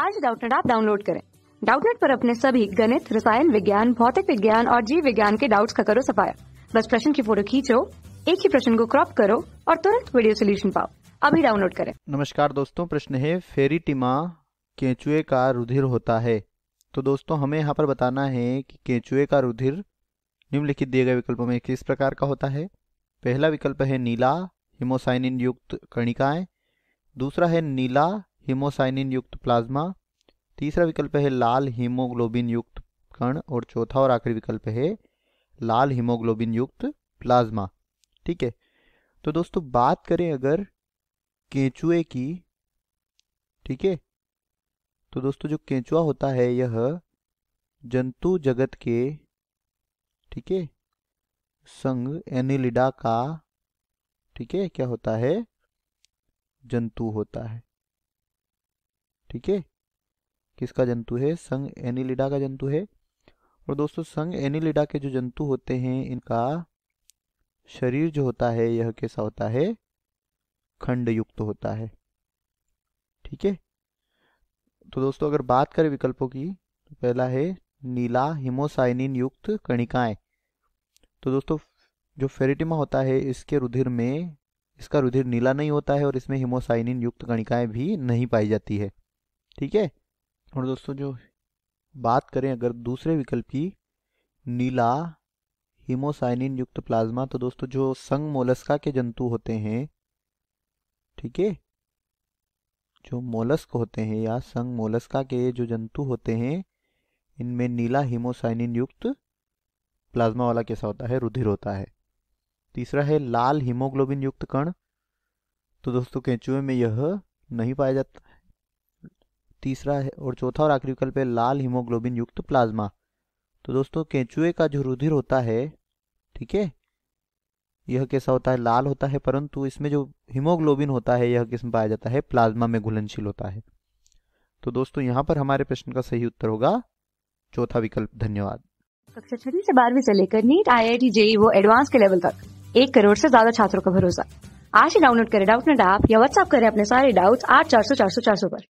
आज डाउटनेट आप डाउनलोड करें डाउटनेट पर अपने सभी गणित रसायन विज्ञान भौतिक विज्ञान और जीव विज्ञान के डाउट्स का करो सफाया बस प्रश्न की फोटो खींचो एक ही प्रश्न को क्रॉप करो और तुरंत वीडियो सोल्यूशन पाओ अभी डाउनलोड करें नमस्कार दोस्तों प्रश्न है फेरी टिमा केंचुए का रुधिर होता है तो दोस्तों हमें यहाँ पर बताना है कि केंचुए का रुधिर निम्नलिखित दिए गए विकल्पों में किस प्रकार का होता है पहला विकल्प है नीला हिमोसाइनिन युक्त कणिकाएं दूसरा है नीला हीमोसाइनिन युक्त प्लाज्मा तीसरा विकल्प है लाल हीमोग्लोबिन युक्त कण और चौथा और आखिरी विकल्प है लाल हीमोग्लोबिन युक्त प्लाज्मा ठीक है तो दोस्तों बात करें अगर केंचुए की ठीक है तो दोस्तों जो केंचुआ होता है यह जंतु जगत के ठीक है संग एनिलिडा का ठीक है क्या होता है जंतु होता है ठीक है किसका जंतु है संग एनिलिडा का जंतु है और दोस्तों संग एनिलिडा के जो जंतु होते हैं इनका शरीर जो होता है यह कैसा होता है खंड युक्त होता है ठीक है तो दोस्तों अगर बात करें विकल्पों की तो पहला है नीला हिमोसाइनिन युक्त कणिकाएं तो दोस्तों जो फेरिटिमा होता है इसके रुधिर में इसका रुधिर नीला नहीं होता है और इसमें हिमोसाइनिन युक्त कणिकाएं भी नहीं पाई जाती है ठीक है और दोस्तों जो बात करें अगर दूसरे विकल्प की नीला हीमोसाइनिन युक्त प्लाज्मा तो दोस्तों जो संग मोलस्का के जंतु होते हैं ठीक है जो मोलस्क होते हैं या संग मोलस्का के जो जंतु होते हैं इनमें नीला हीमोसाइनिन युक्त प्लाज्मा वाला कैसा होता है रुधिर होता है तीसरा है लाल हीमोग्लोबिन युक्त कण तो दोस्तों केंचुए में यह नहीं पाया जाता तीसरा है और चौथा और आखिरी विकल्प है लाल हीमोग्लोबिन युक्त प्लाज्मा तो दोस्तों केंचुए का जो रुधिर होता है ठीक है यह कैसा होता है लाल होता है परंतु इसमें जो हीमोग्लोबिन होता है यह किस्म पाया जाता है प्लाज्मा में घुलनशील होता है तो दोस्तों यहाँ पर हमारे प्रश्न का सही उत्तर होगा चौथा विकल्प धन्यवाद कक्षा छठी से बारहवीं से लेकर NEET I I T JEE वो एडवांस के लेवल तक एक करोड़ से ज्यादा छात्रों का भरोसा आज ही डाउनलोड करें डाउट नेट ऐप या व्हाट्सअप करें अपने सारे डाउट्स आठ चार सौ चार सौ चार सौ पर